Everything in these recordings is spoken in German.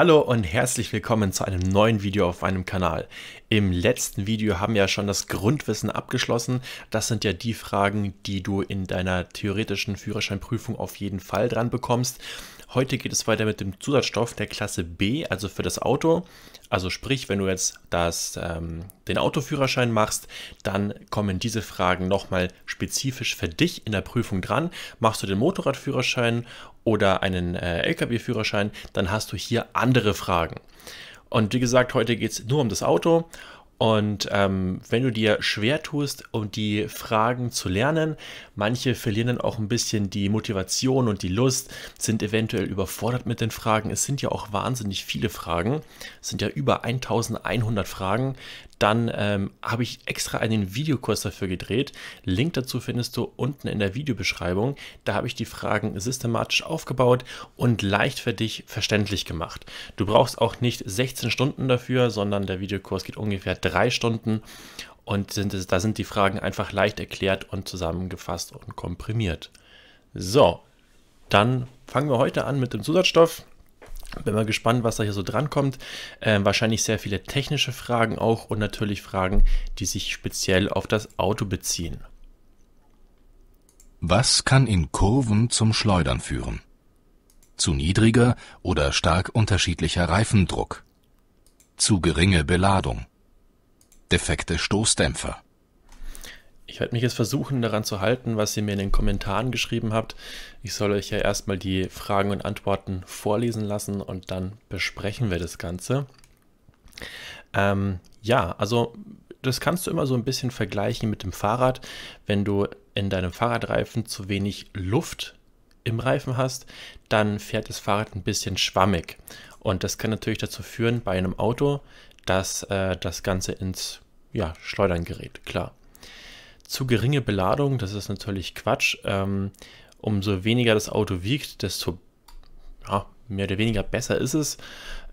Hallo und herzlich willkommen zu einem neuen Video auf meinem Kanal. Im letzten Video haben wir ja schon das Grundwissen abgeschlossen. Das sind ja die Fragen, die du in deiner theoretischen Führerscheinprüfung auf jeden Fall dran bekommst. Heute geht es weiter mit dem Zusatzstoff der Klasse B, also für das Auto. Also sprich, wenn du jetzt das, ähm, den Autoführerschein machst, dann kommen diese Fragen nochmal spezifisch für dich in der Prüfung dran. Machst du den Motorradführerschein oder einen äh, Lkw-Führerschein, dann hast du hier andere Fragen. Und wie gesagt, heute geht es nur um das Auto und ähm, wenn du dir schwer tust, um die Fragen zu lernen, manche verlieren dann auch ein bisschen die Motivation und die Lust, sind eventuell überfordert mit den Fragen. Es sind ja auch wahnsinnig viele Fragen, es sind ja über 1100 Fragen dann ähm, habe ich extra einen Videokurs dafür gedreht. Link dazu findest du unten in der Videobeschreibung. Da habe ich die Fragen systematisch aufgebaut und leicht für dich verständlich gemacht. Du brauchst auch nicht 16 Stunden dafür, sondern der Videokurs geht ungefähr drei Stunden und sind, da sind die Fragen einfach leicht erklärt und zusammengefasst und komprimiert. So, dann fangen wir heute an mit dem Zusatzstoff. Bin mal gespannt, was da hier so drankommt. Ähm, wahrscheinlich sehr viele technische Fragen auch und natürlich Fragen, die sich speziell auf das Auto beziehen. Was kann in Kurven zum Schleudern führen? Zu niedriger oder stark unterschiedlicher Reifendruck. Zu geringe Beladung. Defekte Stoßdämpfer. Ich werde mich jetzt versuchen, daran zu halten, was ihr mir in den Kommentaren geschrieben habt. Ich soll euch ja erstmal die Fragen und Antworten vorlesen lassen und dann besprechen wir das Ganze. Ähm, ja, also das kannst du immer so ein bisschen vergleichen mit dem Fahrrad. Wenn du in deinem Fahrradreifen zu wenig Luft im Reifen hast, dann fährt das Fahrrad ein bisschen schwammig. Und das kann natürlich dazu führen, bei einem Auto, dass äh, das Ganze ins ja, Schleudern gerät, klar zu geringe Beladung, das ist natürlich Quatsch. Ähm, umso weniger das Auto wiegt, desto ja, mehr oder weniger besser ist es.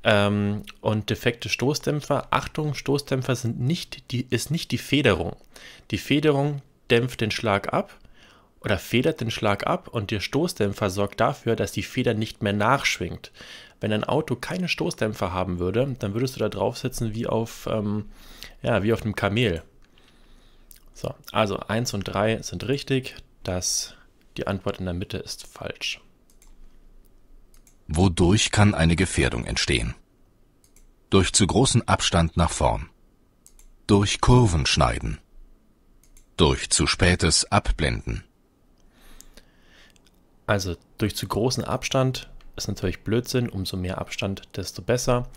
Ähm, und defekte Stoßdämpfer, Achtung, Stoßdämpfer sind nicht die, ist nicht die Federung. Die Federung dämpft den Schlag ab oder federt den Schlag ab und der Stoßdämpfer sorgt dafür, dass die Feder nicht mehr nachschwingt. Wenn ein Auto keine Stoßdämpfer haben würde, dann würdest du da drauf sitzen wie auf, ähm, ja, wie auf einem Kamel. So, also 1 und 3 sind richtig, dass die Antwort in der Mitte ist falsch. Wodurch kann eine Gefährdung entstehen? Durch zu großen Abstand nach vorn. Durch Kurven schneiden. Durch zu spätes Abblenden. Also durch zu großen Abstand ist natürlich Blödsinn, umso mehr Abstand, desto besser.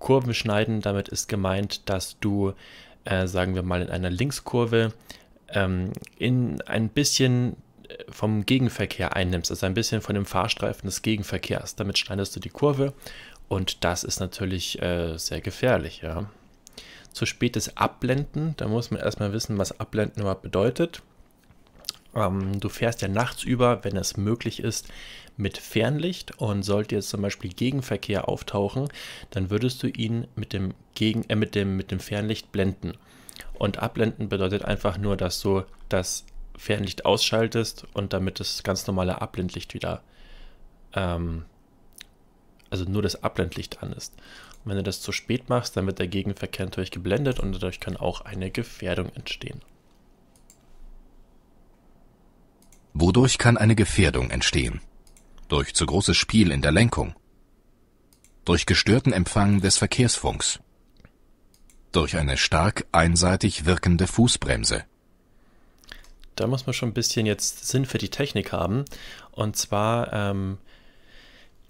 Kurven schneiden, damit ist gemeint, dass du äh, sagen wir mal in einer Linkskurve, ähm, in ein bisschen äh, vom Gegenverkehr einnimmst, also ein bisschen von dem Fahrstreifen des Gegenverkehrs. Damit schneidest du die Kurve und das ist natürlich äh, sehr gefährlich. Ja. Zu spätes Abblenden, da muss man erstmal wissen, was Abblenden überhaupt bedeutet. Ähm, du fährst ja nachts über, wenn es möglich ist, mit Fernlicht und sollte jetzt zum Beispiel Gegenverkehr auftauchen, dann würdest du ihn mit dem, Gegen äh, mit dem, mit dem Fernlicht blenden. Und abblenden bedeutet einfach nur, dass du das Fernlicht ausschaltest und damit das ganz normale Abblendlicht wieder, ähm, also nur das Abblendlicht an ist. Und wenn du das zu spät machst, dann wird der Gegenverkehr natürlich geblendet und dadurch kann auch eine Gefährdung entstehen. Wodurch kann eine Gefährdung entstehen? Durch zu großes Spiel in der Lenkung. Durch gestörten Empfang des Verkehrsfunks. Durch eine stark einseitig wirkende Fußbremse. Da muss man schon ein bisschen jetzt Sinn für die Technik haben. Und zwar ähm,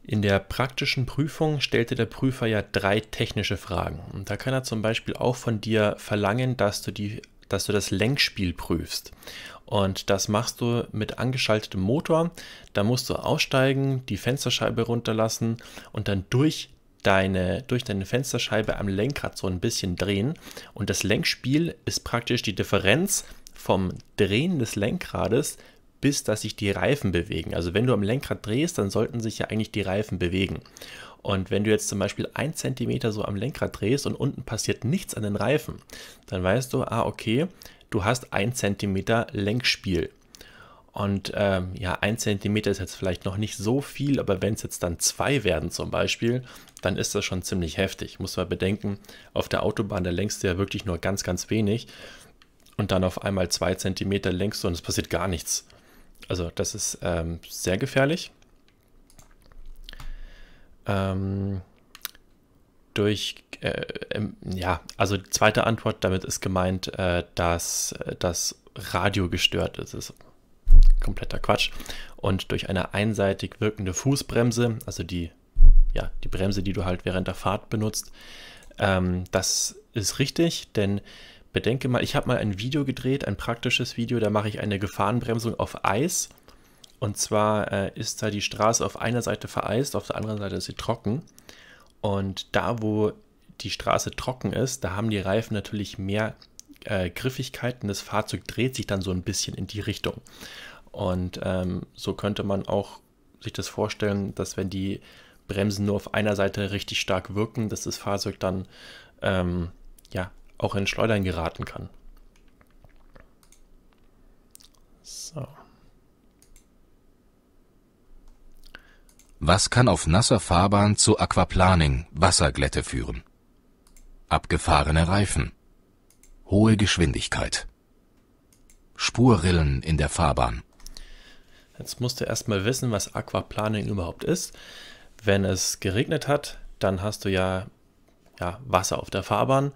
in der praktischen Prüfung stellte der Prüfer ja drei technische Fragen. Und da kann er zum Beispiel auch von dir verlangen, dass du die dass du das Lenkspiel prüfst. Und das machst du mit angeschaltetem Motor. Da musst du aussteigen, die Fensterscheibe runterlassen und dann durch deine, durch deine Fensterscheibe am Lenkrad so ein bisschen drehen. Und das Lenkspiel ist praktisch die Differenz vom Drehen des Lenkrades bis dass sich die Reifen bewegen. Also wenn du am Lenkrad drehst, dann sollten sich ja eigentlich die Reifen bewegen. Und wenn du jetzt zum Beispiel ein Zentimeter so am Lenkrad drehst und unten passiert nichts an den Reifen, dann weißt du, ah, okay, du hast ein Zentimeter Lenkspiel. Und ähm, ja, ein Zentimeter ist jetzt vielleicht noch nicht so viel, aber wenn es jetzt dann zwei werden zum Beispiel, dann ist das schon ziemlich heftig. Muss man bedenken, auf der Autobahn, da lenkst du ja wirklich nur ganz, ganz wenig. Und dann auf einmal zwei Zentimeter lenkst du und es passiert gar nichts. Also das ist ähm, sehr gefährlich ähm, durch, äh, ähm, ja, also die zweite Antwort, damit ist gemeint, äh, dass äh, das Radio gestört ist. Das ist kompletter Quatsch. Und durch eine einseitig wirkende Fußbremse, also die, ja, die Bremse, die du halt während der Fahrt benutzt, ähm, das ist richtig, denn bedenke mal, ich habe mal ein Video gedreht, ein praktisches Video, da mache ich eine Gefahrenbremsung auf Eis. Und zwar äh, ist da die Straße auf einer Seite vereist, auf der anderen Seite ist sie trocken. Und da, wo die Straße trocken ist, da haben die Reifen natürlich mehr äh, Griffigkeiten. Das Fahrzeug dreht sich dann so ein bisschen in die Richtung. Und ähm, so könnte man auch sich das vorstellen, dass wenn die Bremsen nur auf einer Seite richtig stark wirken, dass das Fahrzeug dann ähm, ja auch in Schleudern geraten kann. Was kann auf nasser Fahrbahn zu Aquaplaning, Wasserglätte führen? Abgefahrene Reifen. Hohe Geschwindigkeit. Spurrillen in der Fahrbahn. Jetzt musst du erstmal wissen, was Aquaplaning überhaupt ist. Wenn es geregnet hat, dann hast du ja, ja Wasser auf der Fahrbahn.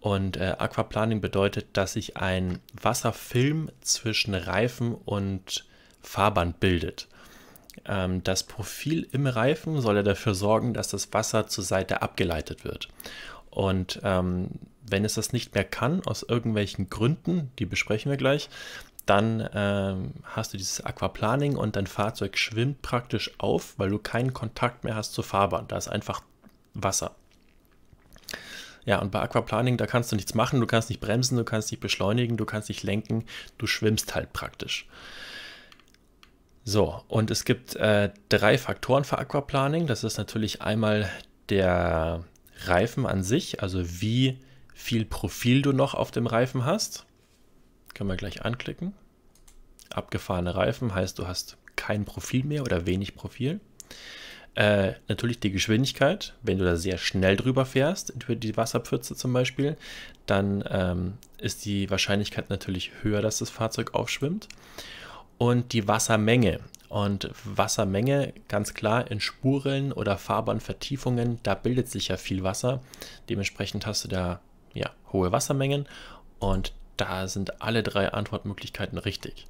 Und äh, Aquaplaning bedeutet, dass sich ein Wasserfilm zwischen Reifen und Fahrbahn bildet. Ähm, das Profil im Reifen soll ja dafür sorgen, dass das Wasser zur Seite abgeleitet wird. Und ähm, wenn es das nicht mehr kann, aus irgendwelchen Gründen, die besprechen wir gleich, dann ähm, hast du dieses Aquaplaning und dein Fahrzeug schwimmt praktisch auf, weil du keinen Kontakt mehr hast zur Fahrbahn. Da ist einfach Wasser. Ja, und bei Aquaplaning, da kannst du nichts machen, du kannst nicht bremsen, du kannst nicht beschleunigen, du kannst nicht lenken, du schwimmst halt praktisch. So, und es gibt äh, drei Faktoren für Aquaplaning. Das ist natürlich einmal der Reifen an sich, also wie viel Profil du noch auf dem Reifen hast. Können wir gleich anklicken. Abgefahrene Reifen heißt, du hast kein Profil mehr oder wenig Profil. Äh, natürlich die Geschwindigkeit, wenn du da sehr schnell drüber fährst, über die Wasserpfütze zum Beispiel, dann ähm, ist die Wahrscheinlichkeit natürlich höher, dass das Fahrzeug aufschwimmt und die Wassermenge. Und Wassermenge, ganz klar, in Spuren oder Fahrbahnvertiefungen, da bildet sich ja viel Wasser. Dementsprechend hast du da ja, hohe Wassermengen und da sind alle drei Antwortmöglichkeiten richtig.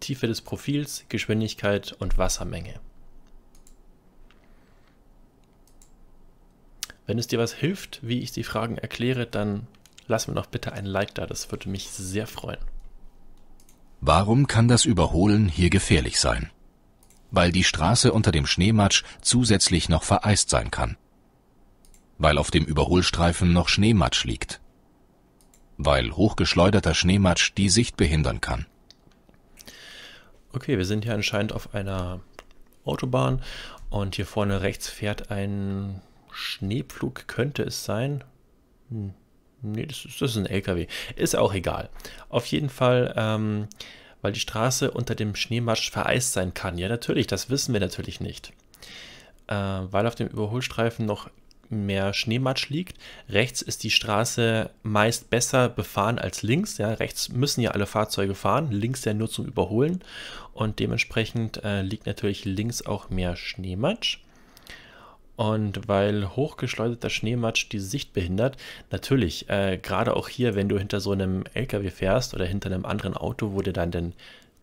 Tiefe des Profils, Geschwindigkeit und Wassermenge. Wenn es dir was hilft, wie ich die Fragen erkläre, dann lass mir doch bitte ein Like da, das würde mich sehr freuen. Warum kann das Überholen hier gefährlich sein? Weil die Straße unter dem Schneematsch zusätzlich noch vereist sein kann. Weil auf dem Überholstreifen noch Schneematsch liegt. Weil hochgeschleuderter Schneematsch die Sicht behindern kann. Okay, wir sind hier anscheinend auf einer Autobahn und hier vorne rechts fährt ein Schneepflug, könnte es sein. Hm. Nee, das ist, das ist ein LKW. Ist auch egal. Auf jeden Fall ähm, weil die Straße unter dem Schneematsch vereist sein kann. Ja, natürlich, das wissen wir natürlich nicht. Äh, weil auf dem Überholstreifen noch mehr Schneematsch liegt. Rechts ist die Straße meist besser befahren als links. Ja, rechts müssen ja alle Fahrzeuge fahren, links ja nur zum Überholen. Und dementsprechend äh, liegt natürlich links auch mehr Schneematsch. Und weil hochgeschleuderter Schneematsch die Sicht behindert, natürlich, äh, gerade auch hier, wenn du hinter so einem LKW fährst oder hinter einem anderen Auto, wo dir dann den,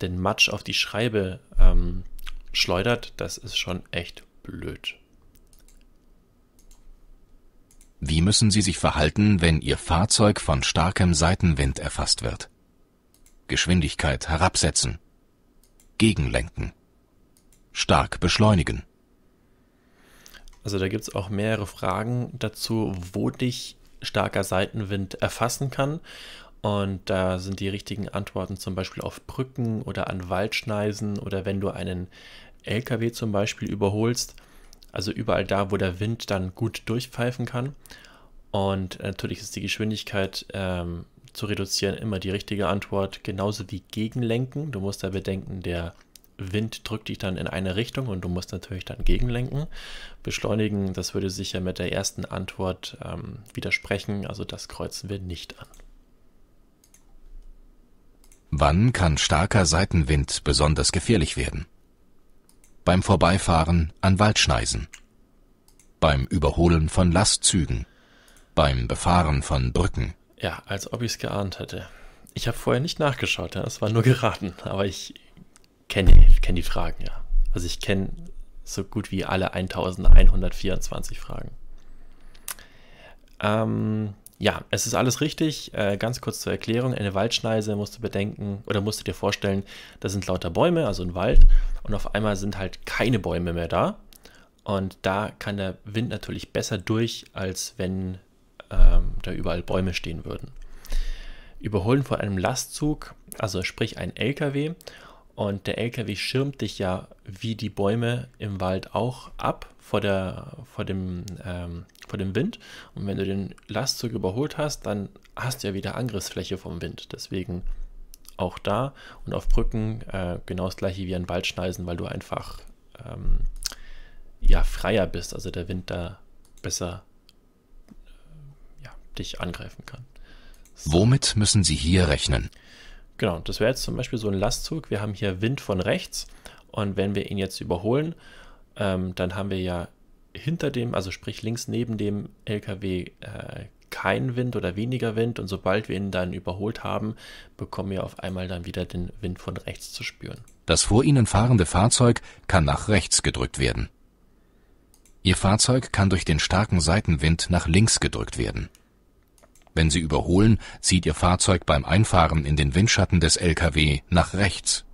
den Matsch auf die Scheibe ähm, schleudert, das ist schon echt blöd. Wie müssen Sie sich verhalten, wenn Ihr Fahrzeug von starkem Seitenwind erfasst wird? Geschwindigkeit herabsetzen. Gegenlenken. Stark beschleunigen. Also da gibt es auch mehrere Fragen dazu, wo dich starker Seitenwind erfassen kann. Und da sind die richtigen Antworten zum Beispiel auf Brücken oder an Waldschneisen oder wenn du einen LKW zum Beispiel überholst. Also überall da, wo der Wind dann gut durchpfeifen kann. Und natürlich ist die Geschwindigkeit ähm, zu reduzieren immer die richtige Antwort, genauso wie Gegenlenken. Du musst da bedenken, der Wind drückt dich dann in eine Richtung und du musst natürlich dann gegenlenken. Beschleunigen, das würde sich ja mit der ersten Antwort ähm, widersprechen, also das kreuzen wir nicht an. Wann kann starker Seitenwind besonders gefährlich werden? Beim Vorbeifahren an Waldschneisen, beim Überholen von Lastzügen, beim Befahren von Brücken. Ja, als ob ich es geahnt hätte. Ich habe vorher nicht nachgeschaut, es ja, war nur geraten, aber ich kenne kenn die Fragen, ja. Also ich kenne so gut wie alle 1124 Fragen. Ähm, ja, es ist alles richtig. Äh, ganz kurz zur Erklärung. Eine Waldschneise musst du bedenken oder musst du dir vorstellen, da sind lauter Bäume, also ein Wald. Und auf einmal sind halt keine Bäume mehr da. Und da kann der Wind natürlich besser durch, als wenn ähm, da überall Bäume stehen würden. Überholen von einem Lastzug, also sprich ein LKW, und der LKW schirmt dich ja wie die Bäume im Wald auch ab vor, der, vor, dem, ähm, vor dem Wind. Und wenn du den Lastzug überholt hast, dann hast du ja wieder Angriffsfläche vom Wind. Deswegen auch da und auf Brücken äh, genau das gleiche wie an Waldschneisen, weil du einfach ähm, ja freier bist, also der Wind da besser äh, ja, dich angreifen kann. So. Womit müssen Sie hier rechnen? Genau, das wäre jetzt zum Beispiel so ein Lastzug. Wir haben hier Wind von rechts und wenn wir ihn jetzt überholen, ähm, dann haben wir ja hinter dem, also sprich links neben dem LKW äh, kein Wind oder weniger Wind und sobald wir ihn dann überholt haben, bekommen wir auf einmal dann wieder den Wind von rechts zu spüren. Das vor Ihnen fahrende Fahrzeug kann nach rechts gedrückt werden. Ihr Fahrzeug kann durch den starken Seitenwind nach links gedrückt werden. Wenn Sie überholen, zieht Ihr Fahrzeug beim Einfahren in den Windschatten des LKW nach rechts.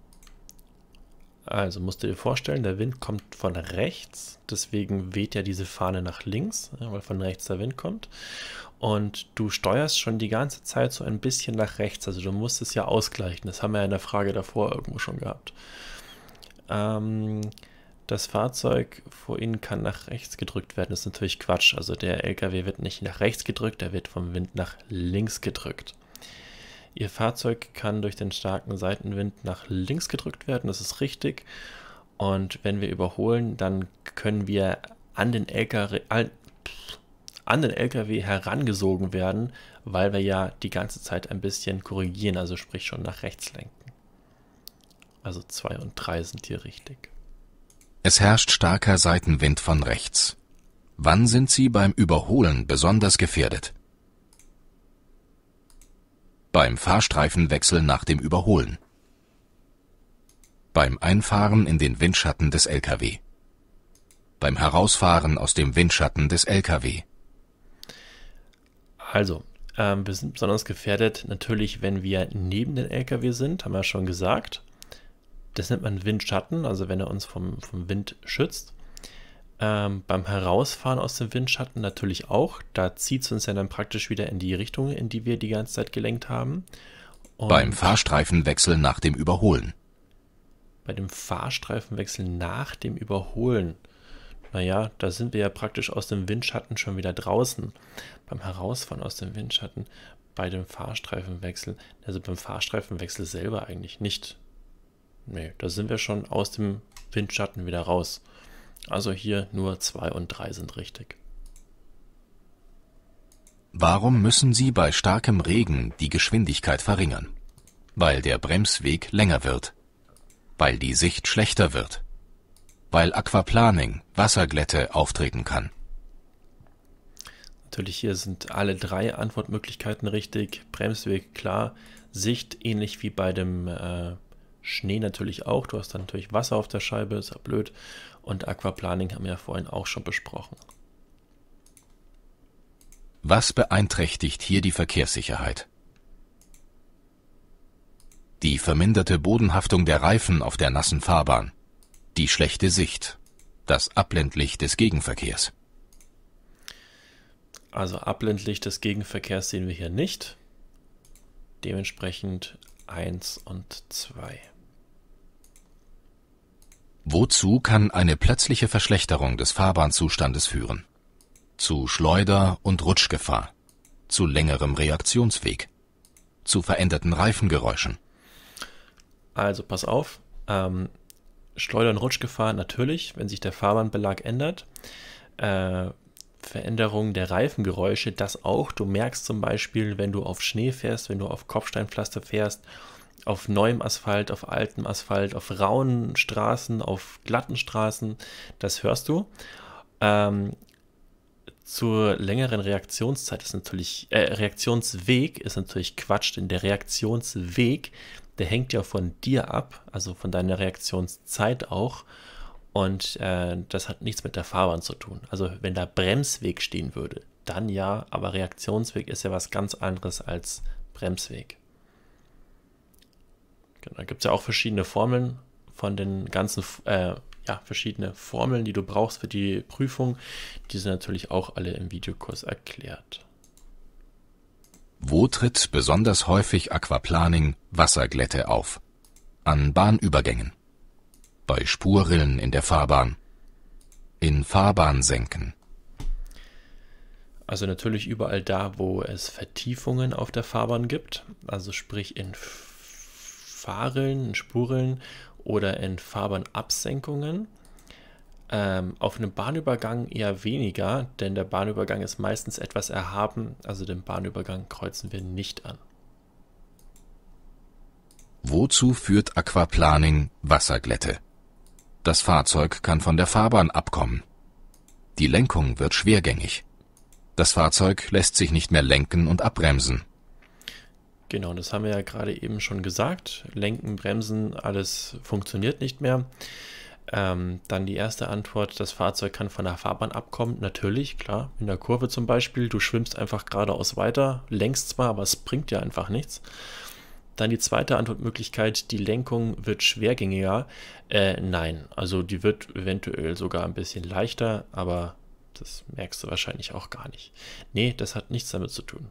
Also musst du dir vorstellen, der Wind kommt von rechts, deswegen weht ja diese Fahne nach links, weil von rechts der Wind kommt. Und du steuerst schon die ganze Zeit so ein bisschen nach rechts, also du musst es ja ausgleichen. Das haben wir ja in der Frage davor irgendwo schon gehabt. Ähm, das Fahrzeug vor Ihnen kann nach rechts gedrückt werden. Das ist natürlich Quatsch. Also der LKW wird nicht nach rechts gedrückt, er wird vom Wind nach links gedrückt. Ihr Fahrzeug kann durch den starken Seitenwind nach links gedrückt werden, das ist richtig. Und wenn wir überholen, dann können wir an den LKW, an den LKW herangesogen werden, weil wir ja die ganze Zeit ein bisschen korrigieren, also sprich schon nach rechts lenken. Also 2 und 3 sind hier richtig. Es herrscht starker Seitenwind von rechts. Wann sind Sie beim Überholen besonders gefährdet? Beim Fahrstreifenwechsel nach dem Überholen. Beim Einfahren in den Windschatten des LKW. Beim Herausfahren aus dem Windschatten des LKW. Also, ähm, wir sind besonders gefährdet natürlich, wenn wir neben den LKW sind, haben wir schon gesagt das nennt man Windschatten, also wenn er uns vom, vom Wind schützt. Ähm, beim Herausfahren aus dem Windschatten natürlich auch. Da zieht es uns ja dann praktisch wieder in die Richtung, in die wir die ganze Zeit gelenkt haben. Und beim Fahrstreifenwechsel nach dem Überholen. Bei dem Fahrstreifenwechsel nach dem Überholen. Naja, da sind wir ja praktisch aus dem Windschatten schon wieder draußen. Beim Herausfahren aus dem Windschatten, bei dem Fahrstreifenwechsel, also beim Fahrstreifenwechsel selber eigentlich nicht. Nee, da sind wir schon aus dem Windschatten wieder raus. Also hier nur 2 und 3 sind richtig. Warum müssen Sie bei starkem Regen die Geschwindigkeit verringern? Weil der Bremsweg länger wird. Weil die Sicht schlechter wird. Weil Aquaplaning, Wasserglätte auftreten kann. Natürlich hier sind alle drei Antwortmöglichkeiten richtig. Bremsweg klar, Sicht ähnlich wie bei dem äh, Schnee natürlich auch. Du hast dann natürlich Wasser auf der Scheibe, ist ja blöd. Und Aquaplaning haben wir ja vorhin auch schon besprochen. Was beeinträchtigt hier die Verkehrssicherheit? Die verminderte Bodenhaftung der Reifen auf der nassen Fahrbahn. Die schlechte Sicht. Das Abblendlicht des Gegenverkehrs. Also Abblendlicht des Gegenverkehrs sehen wir hier nicht. Dementsprechend 1 und 2. Wozu kann eine plötzliche Verschlechterung des Fahrbahnzustandes führen? Zu Schleuder- und Rutschgefahr, zu längerem Reaktionsweg, zu veränderten Reifengeräuschen. Also pass auf, ähm, Schleuder- und Rutschgefahr natürlich, wenn sich der Fahrbahnbelag ändert. Äh, Veränderung der Reifengeräusche, das auch. Du merkst zum Beispiel, wenn du auf Schnee fährst, wenn du auf Kopfsteinpflaster fährst auf neuem Asphalt, auf altem Asphalt, auf rauen Straßen, auf glatten Straßen, das hörst du. Ähm, zur längeren Reaktionszeit ist natürlich, äh, Reaktionsweg ist natürlich Quatsch, denn der Reaktionsweg, der hängt ja von dir ab, also von deiner Reaktionszeit auch. Und äh, das hat nichts mit der Fahrbahn zu tun. Also wenn da Bremsweg stehen würde, dann ja, aber Reaktionsweg ist ja was ganz anderes als Bremsweg. Genau, da gibt es ja auch verschiedene Formeln von den ganzen, äh, ja, verschiedene Formeln, die du brauchst für die Prüfung. Die sind natürlich auch alle im Videokurs erklärt. Wo tritt besonders häufig Aquaplaning, Wasserglätte auf? An Bahnübergängen. Bei Spurrillen in der Fahrbahn. In Fahrbahnsenken. Also natürlich überall da, wo es Vertiefungen auf der Fahrbahn gibt, also sprich in Fahrrillen, in Spurrillen oder in Fahrbahnabsenkungen. Ähm, auf einem Bahnübergang eher weniger, denn der Bahnübergang ist meistens etwas erhaben, also den Bahnübergang kreuzen wir nicht an. Wozu führt Aquaplaning Wasserglätte? Das Fahrzeug kann von der Fahrbahn abkommen. Die Lenkung wird schwergängig. Das Fahrzeug lässt sich nicht mehr lenken und abbremsen. Genau, das haben wir ja gerade eben schon gesagt. Lenken, Bremsen, alles funktioniert nicht mehr. Ähm, dann die erste Antwort, das Fahrzeug kann von der Fahrbahn abkommen. Natürlich, klar, in der Kurve zum Beispiel. Du schwimmst einfach geradeaus weiter, lenkst zwar, aber es bringt ja einfach nichts. Dann die zweite Antwortmöglichkeit, die Lenkung wird schwergängiger. Äh, nein, also die wird eventuell sogar ein bisschen leichter, aber das merkst du wahrscheinlich auch gar nicht. Nee, das hat nichts damit zu tun.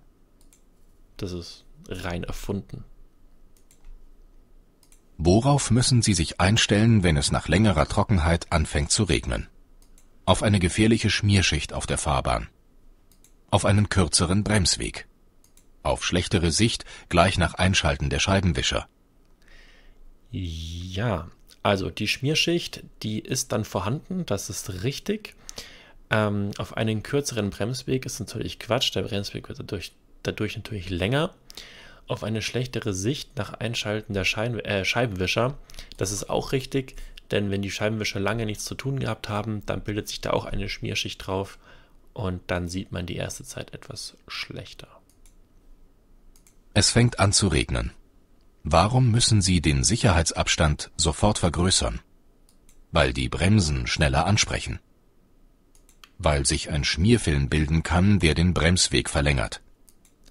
Das ist rein erfunden. Worauf müssen Sie sich einstellen, wenn es nach längerer Trockenheit anfängt zu regnen? Auf eine gefährliche Schmierschicht auf der Fahrbahn. Auf einen kürzeren Bremsweg. Auf schlechtere Sicht gleich nach Einschalten der Scheibenwischer. Ja, also die Schmierschicht, die ist dann vorhanden, das ist richtig. Ähm, auf einen kürzeren Bremsweg ist natürlich Quatsch. Der Bremsweg wird dadurch dadurch natürlich länger auf eine schlechtere Sicht nach Einschalten der Schein äh, Scheibenwischer. Das ist auch richtig, denn wenn die Scheibenwischer lange nichts zu tun gehabt haben, dann bildet sich da auch eine Schmierschicht drauf und dann sieht man die erste Zeit etwas schlechter. Es fängt an zu regnen. Warum müssen Sie den Sicherheitsabstand sofort vergrößern? Weil die Bremsen schneller ansprechen. Weil sich ein Schmierfilm bilden kann, der den Bremsweg verlängert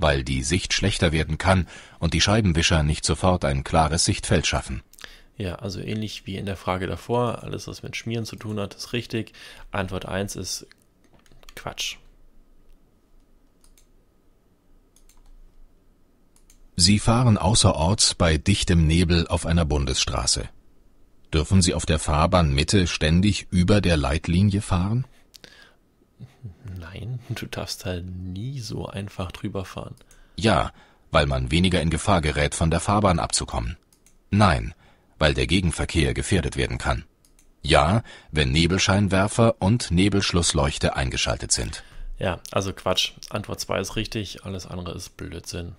weil die Sicht schlechter werden kann und die Scheibenwischer nicht sofort ein klares Sichtfeld schaffen. Ja, also ähnlich wie in der Frage davor, alles was mit Schmieren zu tun hat, ist richtig. Antwort 1 ist Quatsch. Sie fahren außerorts bei dichtem Nebel auf einer Bundesstraße. Dürfen Sie auf der Fahrbahnmitte ständig über der Leitlinie fahren? Nein, du darfst halt nie so einfach drüber fahren. Ja, weil man weniger in Gefahr gerät, von der Fahrbahn abzukommen. Nein, weil der Gegenverkehr gefährdet werden kann. Ja, wenn Nebelscheinwerfer und Nebelschlussleuchte eingeschaltet sind. Ja, also Quatsch. Antwort 2 ist richtig, alles andere ist Blödsinn.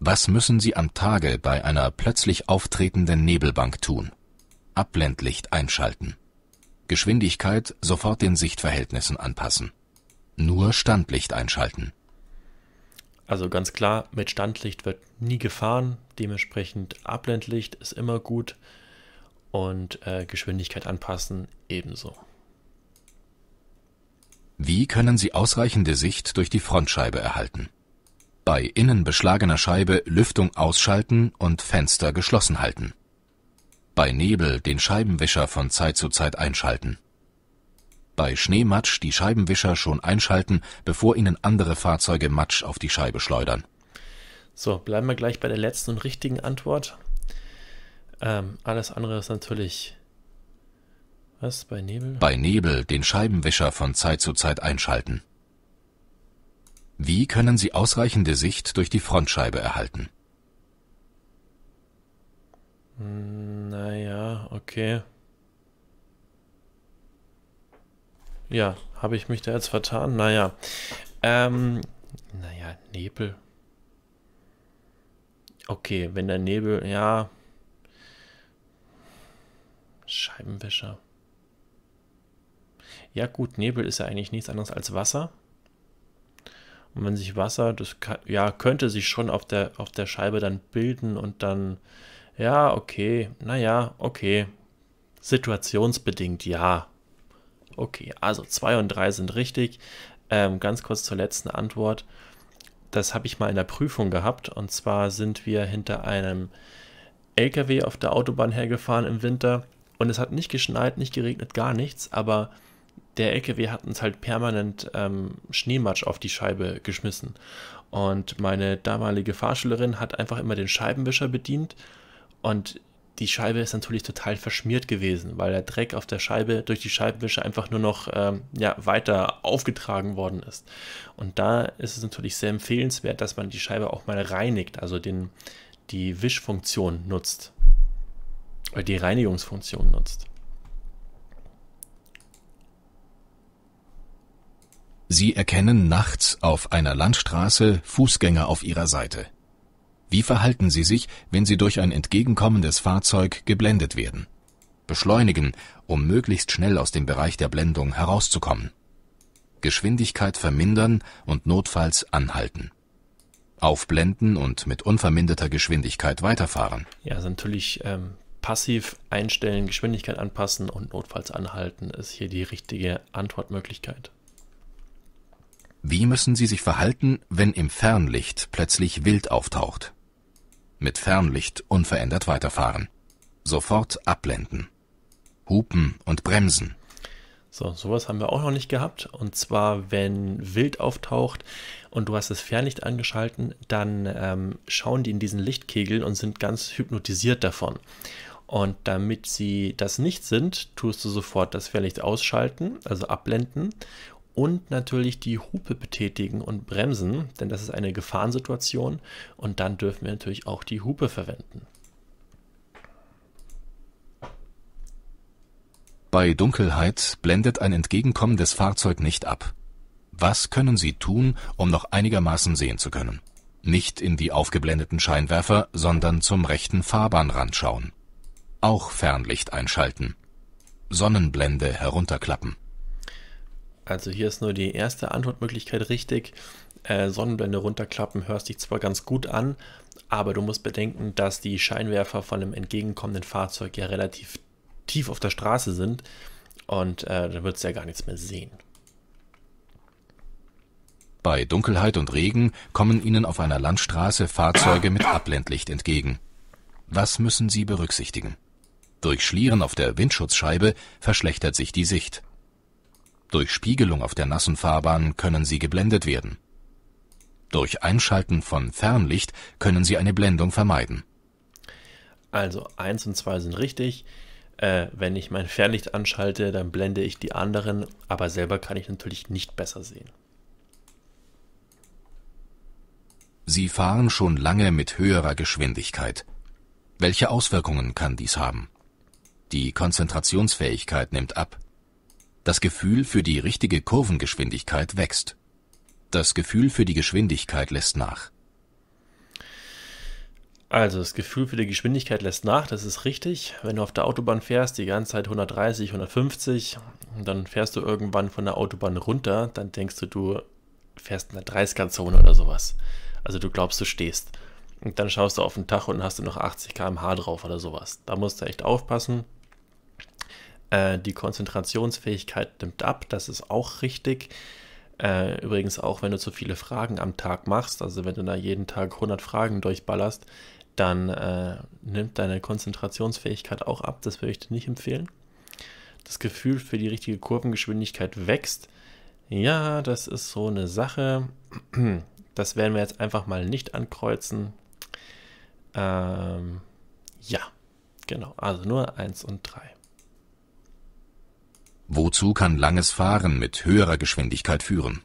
Was müssen Sie am Tage bei einer plötzlich auftretenden Nebelbank tun? Abblendlicht einschalten. Geschwindigkeit sofort den Sichtverhältnissen anpassen. Nur Standlicht einschalten. Also ganz klar, mit Standlicht wird nie gefahren. Dementsprechend Ablendlicht ist immer gut und äh, Geschwindigkeit anpassen ebenso. Wie können Sie ausreichende Sicht durch die Frontscheibe erhalten? Bei innen beschlagener Scheibe Lüftung ausschalten und Fenster geschlossen halten bei Nebel den Scheibenwischer von Zeit zu Zeit einschalten. Bei Schneematsch die Scheibenwischer schon einschalten, bevor ihnen andere Fahrzeuge Matsch auf die Scheibe schleudern. So, bleiben wir gleich bei der letzten und richtigen Antwort. Ähm, alles andere ist natürlich. Was? Bei Nebel? Bei Nebel den Scheibenwischer von Zeit zu Zeit einschalten. Wie können Sie ausreichende Sicht durch die Frontscheibe erhalten? Naja, okay. Ja, habe ich mich da jetzt vertan? Naja. Ähm, naja, Nebel. Okay, wenn der Nebel, ja. Scheibenwischer. Ja gut, Nebel ist ja eigentlich nichts anderes als Wasser. Und wenn sich Wasser, das kann, ja, könnte sich schon auf der, auf der Scheibe dann bilden und dann ja, okay. Naja, okay. Situationsbedingt ja. Okay, also 2 und 3 sind richtig. Ähm, ganz kurz zur letzten Antwort. Das habe ich mal in der Prüfung gehabt. Und zwar sind wir hinter einem LKW auf der Autobahn hergefahren im Winter. Und es hat nicht geschneit, nicht geregnet, gar nichts. Aber der LKW hat uns halt permanent ähm, Schneematsch auf die Scheibe geschmissen. Und meine damalige Fahrschülerin hat einfach immer den Scheibenwischer bedient und die Scheibe ist natürlich total verschmiert gewesen, weil der Dreck auf der Scheibe durch die Scheibenwischer einfach nur noch ähm, ja, weiter aufgetragen worden ist. Und da ist es natürlich sehr empfehlenswert, dass man die Scheibe auch mal reinigt, also den, die Wischfunktion nutzt. Oder die Reinigungsfunktion nutzt. Sie erkennen nachts auf einer Landstraße Fußgänger auf ihrer Seite. Wie verhalten Sie sich, wenn Sie durch ein entgegenkommendes Fahrzeug geblendet werden? Beschleunigen, um möglichst schnell aus dem Bereich der Blendung herauszukommen. Geschwindigkeit vermindern und notfalls anhalten. Aufblenden und mit unverminderter Geschwindigkeit weiterfahren. Ja, also natürlich ähm, passiv einstellen, Geschwindigkeit anpassen und notfalls anhalten ist hier die richtige Antwortmöglichkeit. Wie müssen Sie sich verhalten, wenn im Fernlicht plötzlich wild auftaucht? mit Fernlicht unverändert weiterfahren. Sofort abblenden. Hupen und Bremsen. So, sowas haben wir auch noch nicht gehabt. Und zwar, wenn Wild auftaucht und du hast das Fernlicht angeschalten, dann ähm, schauen die in diesen Lichtkegel und sind ganz hypnotisiert davon. Und damit sie das nicht sind, tust du sofort das Fernlicht ausschalten, also abblenden und natürlich die Hupe betätigen und bremsen, denn das ist eine Gefahrensituation und dann dürfen wir natürlich auch die Hupe verwenden. Bei Dunkelheit blendet ein entgegenkommendes Fahrzeug nicht ab. Was können Sie tun, um noch einigermaßen sehen zu können? Nicht in die aufgeblendeten Scheinwerfer, sondern zum rechten Fahrbahnrand schauen. Auch Fernlicht einschalten. Sonnenblende herunterklappen. Also hier ist nur die erste Antwortmöglichkeit richtig. Äh, Sonnenblende runterklappen hörst dich zwar ganz gut an, aber du musst bedenken, dass die Scheinwerfer von einem entgegenkommenden Fahrzeug ja relativ tief auf der Straße sind und äh, da wird es ja gar nichts mehr sehen. Bei Dunkelheit und Regen kommen Ihnen auf einer Landstraße Fahrzeuge mit Abblendlicht entgegen. Was müssen Sie berücksichtigen? Durch Schlieren auf der Windschutzscheibe verschlechtert sich die Sicht. Durch Spiegelung auf der nassen Fahrbahn können sie geblendet werden. Durch Einschalten von Fernlicht können sie eine Blendung vermeiden. Also 1 und 2 sind richtig. Äh, wenn ich mein Fernlicht anschalte, dann blende ich die anderen, aber selber kann ich natürlich nicht besser sehen. Sie fahren schon lange mit höherer Geschwindigkeit. Welche Auswirkungen kann dies haben? Die Konzentrationsfähigkeit nimmt ab. Das Gefühl für die richtige Kurvengeschwindigkeit wächst. Das Gefühl für die Geschwindigkeit lässt nach. Also das Gefühl für die Geschwindigkeit lässt nach, das ist richtig. Wenn du auf der Autobahn fährst, die ganze Zeit 130, 150, dann fährst du irgendwann von der Autobahn runter, dann denkst du, du fährst in der 30er-Zone oder sowas. Also du glaubst, du stehst. Und dann schaust du auf den Tacho und hast du noch 80 km/h drauf oder sowas. Da musst du echt aufpassen. Äh, die Konzentrationsfähigkeit nimmt ab, das ist auch richtig. Äh, übrigens auch, wenn du zu viele Fragen am Tag machst, also wenn du da jeden Tag 100 Fragen durchballerst, dann äh, nimmt deine Konzentrationsfähigkeit auch ab. Das würde ich dir nicht empfehlen. Das Gefühl für die richtige Kurvengeschwindigkeit wächst. Ja, das ist so eine Sache. Das werden wir jetzt einfach mal nicht ankreuzen. Ähm, ja, genau. Also nur 1 und 3. Wozu kann langes Fahren mit höherer Geschwindigkeit führen?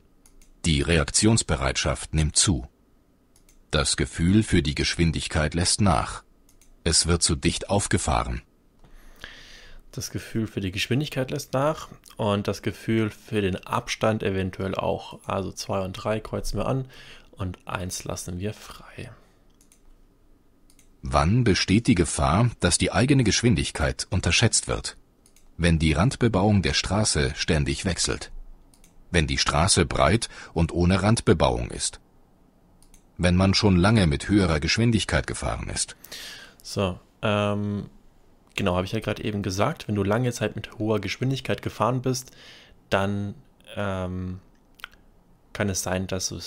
Die Reaktionsbereitschaft nimmt zu. Das Gefühl für die Geschwindigkeit lässt nach. Es wird zu dicht aufgefahren. Das Gefühl für die Geschwindigkeit lässt nach und das Gefühl für den Abstand eventuell auch. Also 2 und 3 kreuzen wir an und 1 lassen wir frei. Wann besteht die Gefahr, dass die eigene Geschwindigkeit unterschätzt wird? wenn die Randbebauung der Straße ständig wechselt. Wenn die Straße breit und ohne Randbebauung ist. Wenn man schon lange mit höherer Geschwindigkeit gefahren ist. So, ähm, genau, habe ich ja gerade eben gesagt, wenn du lange Zeit mit hoher Geschwindigkeit gefahren bist, dann ähm, kann es sein, dass du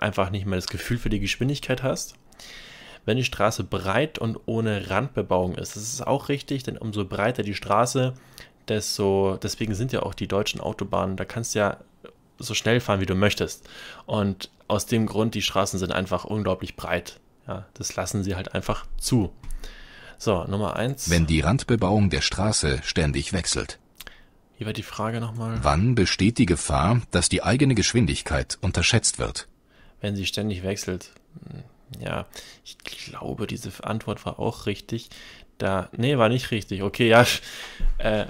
einfach nicht mehr das Gefühl für die Geschwindigkeit hast wenn die Straße breit und ohne Randbebauung ist. Das ist auch richtig, denn umso breiter die Straße, desto, deswegen sind ja auch die deutschen Autobahnen, da kannst du ja so schnell fahren, wie du möchtest. Und aus dem Grund, die Straßen sind einfach unglaublich breit. Ja, das lassen sie halt einfach zu. So, Nummer eins. Wenn die Randbebauung der Straße ständig wechselt. Hier war die Frage nochmal. Wann besteht die Gefahr, dass die eigene Geschwindigkeit unterschätzt wird? Wenn sie ständig wechselt. Hm. Ja, ich glaube, diese Antwort war auch richtig. Da, nee, war nicht richtig. Okay, ja. Äh,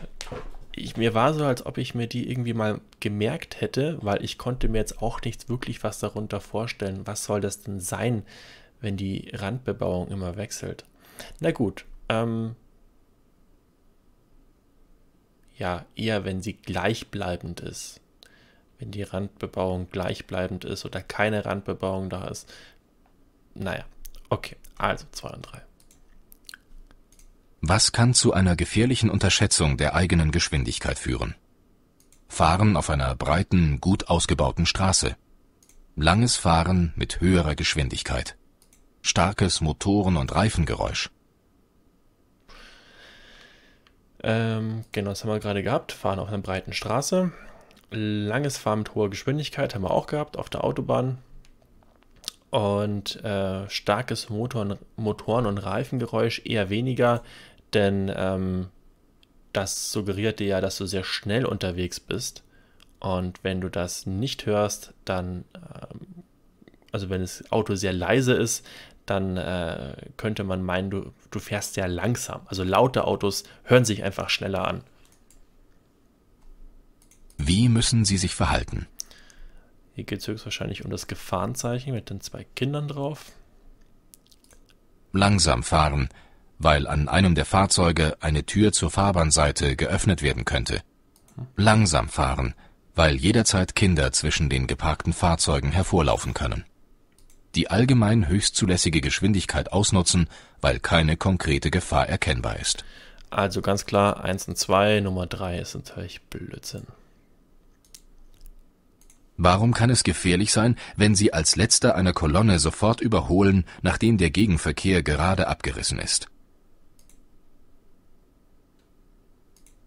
ich, mir war so, als ob ich mir die irgendwie mal gemerkt hätte, weil ich konnte mir jetzt auch nichts wirklich was darunter vorstellen. Was soll das denn sein, wenn die Randbebauung immer wechselt? Na gut, ähm, ja, eher wenn sie gleichbleibend ist. Wenn die Randbebauung gleichbleibend ist oder keine Randbebauung da ist, naja, okay, also 2 und 3. Was kann zu einer gefährlichen Unterschätzung der eigenen Geschwindigkeit führen? Fahren auf einer breiten, gut ausgebauten Straße. Langes Fahren mit höherer Geschwindigkeit. Starkes Motoren- und Reifengeräusch. Ähm, genau, das haben wir gerade gehabt. Fahren auf einer breiten Straße. Langes Fahren mit hoher Geschwindigkeit haben wir auch gehabt auf der Autobahn und äh, starkes Motor, Motoren- und Reifengeräusch eher weniger, denn ähm, das suggeriert dir ja, dass du sehr schnell unterwegs bist. Und wenn du das nicht hörst, dann, ähm, also wenn das Auto sehr leise ist, dann äh, könnte man meinen, du, du fährst sehr langsam. Also laute Autos hören sich einfach schneller an. Wie müssen Sie sich verhalten? Hier geht es höchstwahrscheinlich um das Gefahrenzeichen mit den zwei Kindern drauf. Langsam fahren, weil an einem der Fahrzeuge eine Tür zur Fahrbahnseite geöffnet werden könnte. Langsam fahren, weil jederzeit Kinder zwischen den geparkten Fahrzeugen hervorlaufen können. Die allgemein höchstzulässige Geschwindigkeit ausnutzen, weil keine konkrete Gefahr erkennbar ist. Also ganz klar, 1 und 2, Nummer 3 ist natürlich Blödsinn. Warum kann es gefährlich sein, wenn Sie als Letzter einer Kolonne sofort überholen, nachdem der Gegenverkehr gerade abgerissen ist?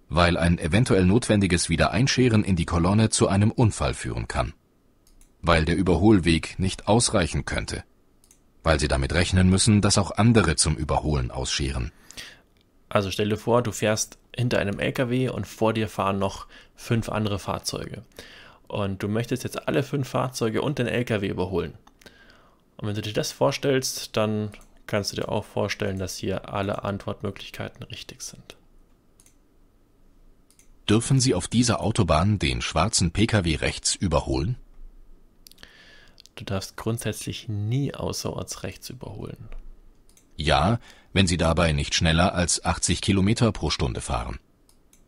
Weil ein eventuell notwendiges Wiedereinscheren in die Kolonne zu einem Unfall führen kann. Weil der Überholweg nicht ausreichen könnte. Weil Sie damit rechnen müssen, dass auch andere zum Überholen ausscheren. Also stell dir vor, du fährst hinter einem LKW und vor dir fahren noch fünf andere Fahrzeuge und du möchtest jetzt alle fünf Fahrzeuge und den LKW überholen. Und wenn du dir das vorstellst, dann kannst du dir auch vorstellen, dass hier alle Antwortmöglichkeiten richtig sind. Dürfen Sie auf dieser Autobahn den schwarzen Pkw rechts überholen? Du darfst grundsätzlich nie außerorts rechts überholen. Ja, wenn Sie dabei nicht schneller als 80 Kilometer pro Stunde fahren.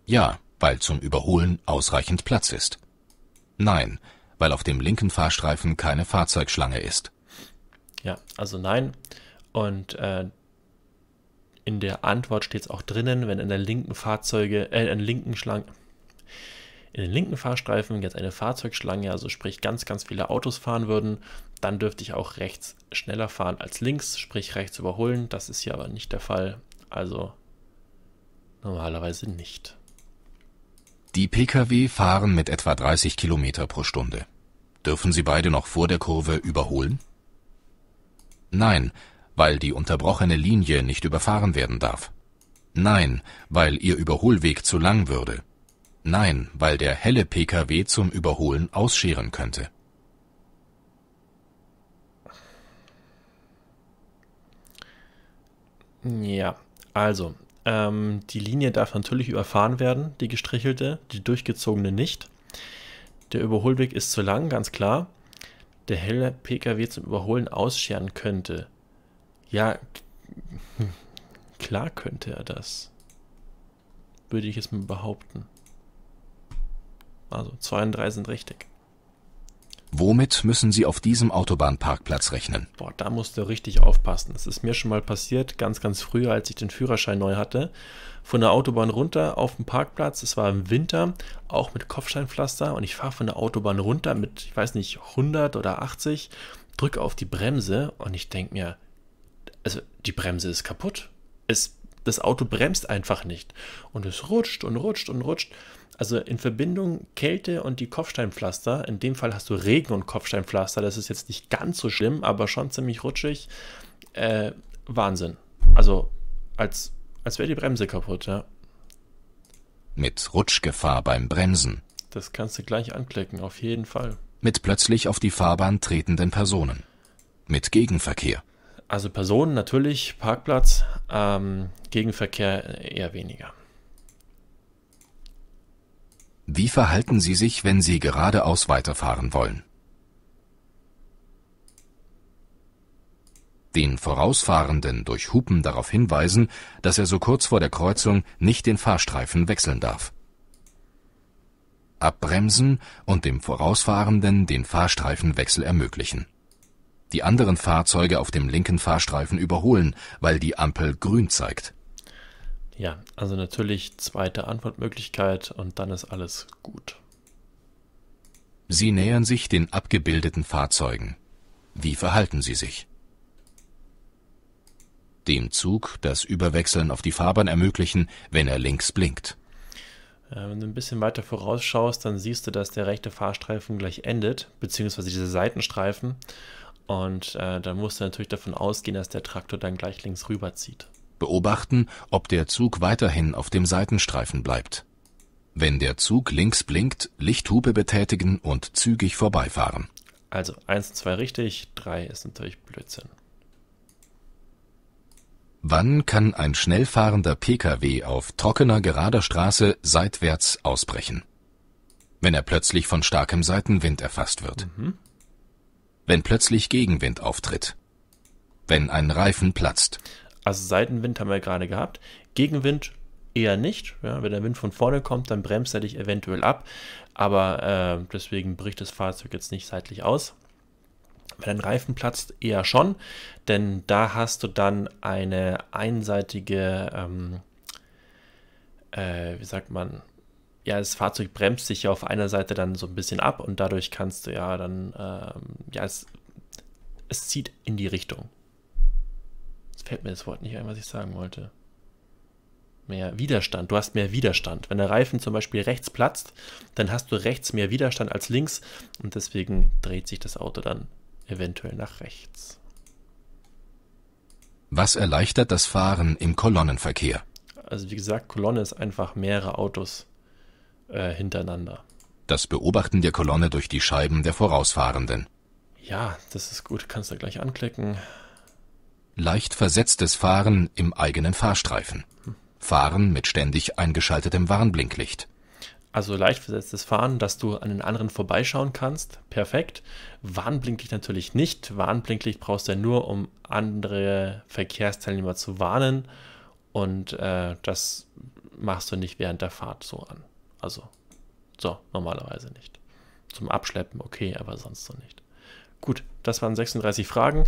Ja, weil zum Überholen ausreichend Platz ist. Nein, weil auf dem linken Fahrstreifen keine Fahrzeugschlange ist. Ja, also nein. Und äh, in der Antwort steht es auch drinnen, wenn in der linken Fahrzeuge, äh, in linken Schlange, in den linken Fahrstreifen jetzt eine Fahrzeugschlange, also sprich ganz, ganz viele Autos fahren würden, dann dürfte ich auch rechts schneller fahren als links, sprich rechts überholen. Das ist hier aber nicht der Fall. Also normalerweise nicht. Die Pkw fahren mit etwa 30 Kilometer pro Stunde. Dürfen sie beide noch vor der Kurve überholen? Nein, weil die unterbrochene Linie nicht überfahren werden darf. Nein, weil ihr Überholweg zu lang würde. Nein, weil der helle Pkw zum Überholen ausscheren könnte. Ja, also ähm, die Linie darf natürlich überfahren werden, die gestrichelte, die durchgezogene nicht. Der Überholweg ist zu lang, ganz klar. Der helle PKW zum Überholen ausscheren könnte. Ja, klar könnte er das. Würde ich jetzt mal behaupten. Also, 32 sind richtig. Womit müssen Sie auf diesem Autobahnparkplatz rechnen? Boah, da musst du richtig aufpassen. Das ist mir schon mal passiert, ganz, ganz früher, als ich den Führerschein neu hatte. Von der Autobahn runter auf den Parkplatz. Es war im Winter, auch mit Kopfsteinpflaster. Und ich fahre von der Autobahn runter mit, ich weiß nicht, 100 oder 80, drücke auf die Bremse und ich denke mir, also die Bremse ist kaputt. Es, das Auto bremst einfach nicht. Und es rutscht und rutscht und rutscht. Also in Verbindung Kälte und die Kopfsteinpflaster. In dem Fall hast du Regen und Kopfsteinpflaster. Das ist jetzt nicht ganz so schlimm, aber schon ziemlich rutschig. Äh, Wahnsinn. Also als, als wäre die Bremse kaputt, ja. Mit Rutschgefahr beim Bremsen. Das kannst du gleich anklicken, auf jeden Fall. Mit plötzlich auf die Fahrbahn tretenden Personen. Mit Gegenverkehr. Also Personen natürlich, Parkplatz, ähm, Gegenverkehr eher weniger. Wie verhalten Sie sich, wenn Sie geradeaus weiterfahren wollen? Den Vorausfahrenden durch Hupen darauf hinweisen, dass er so kurz vor der Kreuzung nicht den Fahrstreifen wechseln darf. Abbremsen und dem Vorausfahrenden den Fahrstreifenwechsel ermöglichen. Die anderen Fahrzeuge auf dem linken Fahrstreifen überholen, weil die Ampel grün zeigt ja, also natürlich zweite Antwortmöglichkeit und dann ist alles gut. Sie nähern sich den abgebildeten Fahrzeugen. Wie verhalten Sie sich? Dem Zug das Überwechseln auf die Fahrbahn ermöglichen, wenn er links blinkt. Äh, wenn du ein bisschen weiter vorausschaust, dann siehst du, dass der rechte Fahrstreifen gleich endet, beziehungsweise diese Seitenstreifen. Und äh, dann musst du natürlich davon ausgehen, dass der Traktor dann gleich links rüber zieht. Beobachten, ob der Zug weiterhin auf dem Seitenstreifen bleibt. Wenn der Zug links blinkt, Lichthupe betätigen und zügig vorbeifahren. Also 1 und 2 richtig, 3 ist natürlich Blödsinn. Wann kann ein schnellfahrender Pkw auf trockener gerader Straße seitwärts ausbrechen? Wenn er plötzlich von starkem Seitenwind erfasst wird. Mhm. Wenn plötzlich Gegenwind auftritt. Wenn ein Reifen platzt also Seitenwind haben wir gerade gehabt. Gegenwind eher nicht. Ja, wenn der Wind von vorne kommt, dann bremst er dich eventuell ab. Aber äh, deswegen bricht das Fahrzeug jetzt nicht seitlich aus. Wenn dein Reifen platzt, eher schon, denn da hast du dann eine einseitige, ähm, äh, wie sagt man, ja, das Fahrzeug bremst sich ja auf einer Seite dann so ein bisschen ab und dadurch kannst du ja dann, ähm, ja, es, es zieht in die Richtung fällt mir das Wort nicht ein, was ich sagen wollte. Mehr Widerstand. Du hast mehr Widerstand. Wenn der Reifen zum Beispiel rechts platzt, dann hast du rechts mehr Widerstand als links und deswegen dreht sich das Auto dann eventuell nach rechts. Was erleichtert das Fahren im Kolonnenverkehr? Also wie gesagt, Kolonne ist einfach mehrere Autos äh, hintereinander. Das Beobachten der Kolonne durch die Scheiben der Vorausfahrenden. Ja, das ist gut. Kannst du gleich anklicken leicht versetztes Fahren im eigenen Fahrstreifen. Fahren mit ständig eingeschaltetem Warnblinklicht. Also leicht versetztes Fahren, dass du an den anderen vorbeischauen kannst. Perfekt. Warnblinklicht natürlich nicht. Warnblinklicht brauchst du ja nur, um andere Verkehrsteilnehmer zu warnen. Und äh, das machst du nicht während der Fahrt so an. Also, so, normalerweise nicht. Zum Abschleppen okay, aber sonst so nicht. Gut, das waren 36 Fragen.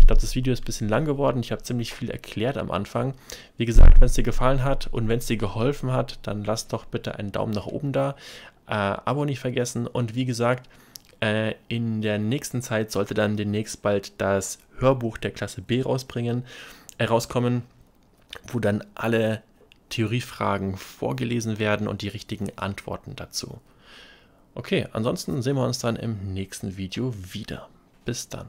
Ich glaube, das Video ist ein bisschen lang geworden. Ich habe ziemlich viel erklärt am Anfang. Wie gesagt, wenn es dir gefallen hat und wenn es dir geholfen hat, dann lass doch bitte einen Daumen nach oben da. Äh, Abo nicht vergessen. Und wie gesagt, äh, in der nächsten Zeit sollte dann demnächst bald das Hörbuch der Klasse B rausbringen, äh, rauskommen, wo dann alle Theoriefragen vorgelesen werden und die richtigen Antworten dazu. Okay, ansonsten sehen wir uns dann im nächsten Video wieder. Bis dann.